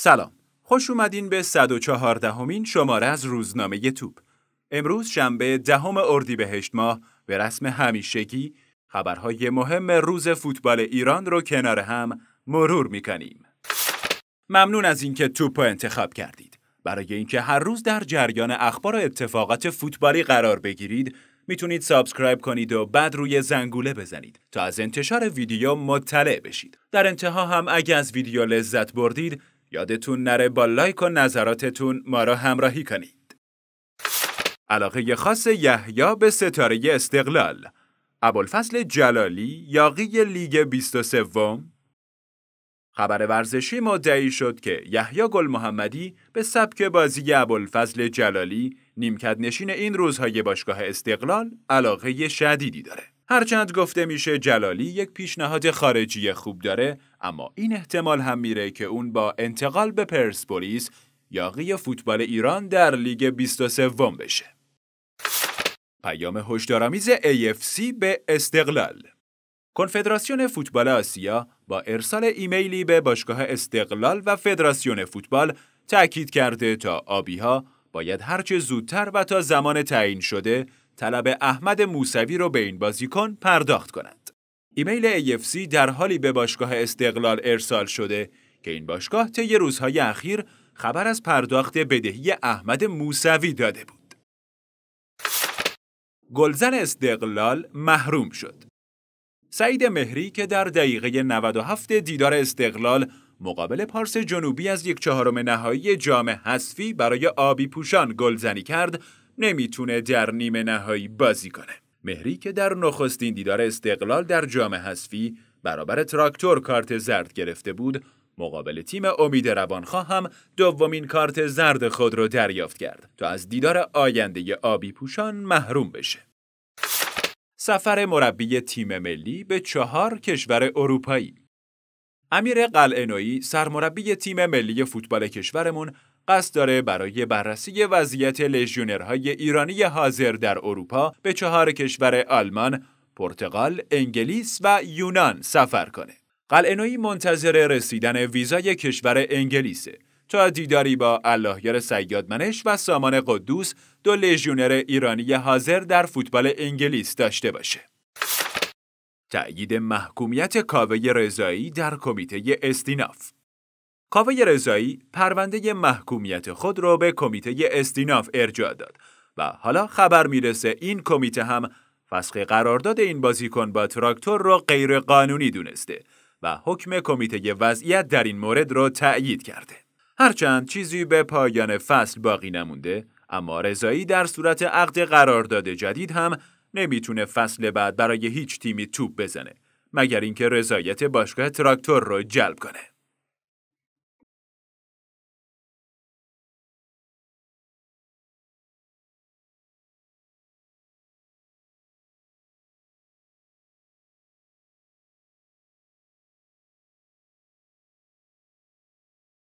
سلام خوش اومدین به 114 همین شماره از روزنامه ی توپ امروز شنبه دهم اردیبهشت ماه به رسم همیشگی خبرهای مهم روز فوتبال ایران رو کنار هم مرور میکنیم ممنون از اینکه توپ رو انتخاب کردید برای اینکه هر روز در جریان اخبار و اتفاقات فوتبالی قرار بگیرید میتونید سابسکرایب کنید و بعد روی زنگوله بزنید تا از انتشار ویدیو مطلع بشید. در انتها هم اگه از ویدیو لذت بردید یادتون نره با لایک و نظراتتون ما را همراهی کنید. علاقه خاص یحیی به ستاره استقلال ابوالفضل جلالی یاقی لیگ 23 خبر ورزشی مدعی شد که یحیی گل محمدی به سبک بازی ابوالفضل جلالی نیمکت نشین این روزهای باشگاه استقلال علاقه شدیدی داره. هرچند گفته میشه جلالی یک پیشنهاد خارجی خوب داره اما این احتمال هم میره که اون با انتقال به پرسپولیس یاقی فوتبال ایران در لیگ 23 وم بشه. پیام هشدارآمیز AFC به استقلال کنفدراسیون فوتبال آسیا با ارسال ایمیلی به باشگاه استقلال و فدراسیون فوتبال تأکید کرده تا آبیها باید هرچه زودتر و تا زمان تعیین شده طلب احمد موسوی رو به این بازیکن پرداخت کنند. ایمیل AFC در حالی به باشگاه استقلال ارسال شده که این باشگاه طی روزهای اخیر خبر از پرداخت بدهی احمد موسوی داده بود. گلزن استقلال محروم شد. سعید مهری که در دقیقه 97 دیدار استقلال مقابل پارس جنوبی از یک چهارم نهایی جام حذفی برای آبی پوشان گلزنی کرد نمیتونه در نیمه نهایی بازی کنه مهری که در نخستین دیدار استقلال در جام حذفی برابر تراکتور کارت زرد گرفته بود مقابل تیم امید روانخواه هم دومین کارت زرد خود را دریافت کرد تا از دیدار آینده آبی پوشان محروم بشه سفر مربی تیم ملی به چهار کشور اروپایی امیر قلعنوی سرمربی تیم ملی فوتبال کشورمون قصد داره برای بررسی وضعیت لژیونرهای ایرانی حاضر در اروپا به چهار کشور آلمان، پرتغال، انگلیس و یونان سفر کنه. قلعنوی منتظر رسیدن ویزای کشور انگلیسه تا دیداری با اللهیار سیادمنش و سامان قدوس دو لژیونر ایرانی حاضر در فوتبال انگلیس داشته باشه. تأیید محکومیت کاوه رضایی در کمیته استیناف کاوه رضایی پرونده محکومیت خود را به کمیته استیناف ارجاع داد و حالا خبر میرسه این کمیته هم فسخ قرارداد این بازیکن با تراکتور را قانونی دونسته و حکم کمیته وضعیت در این مورد را تأیید کرده. هرچند چیزی به پایان فصل باقی نمونده اما رضایی در صورت عقد قرارداد جدید هم نمیتونه فصل بعد برای هیچ تیمی توپ بزنه مگر اینکه رضایت باشگاه تراکتور رو جلب کنه.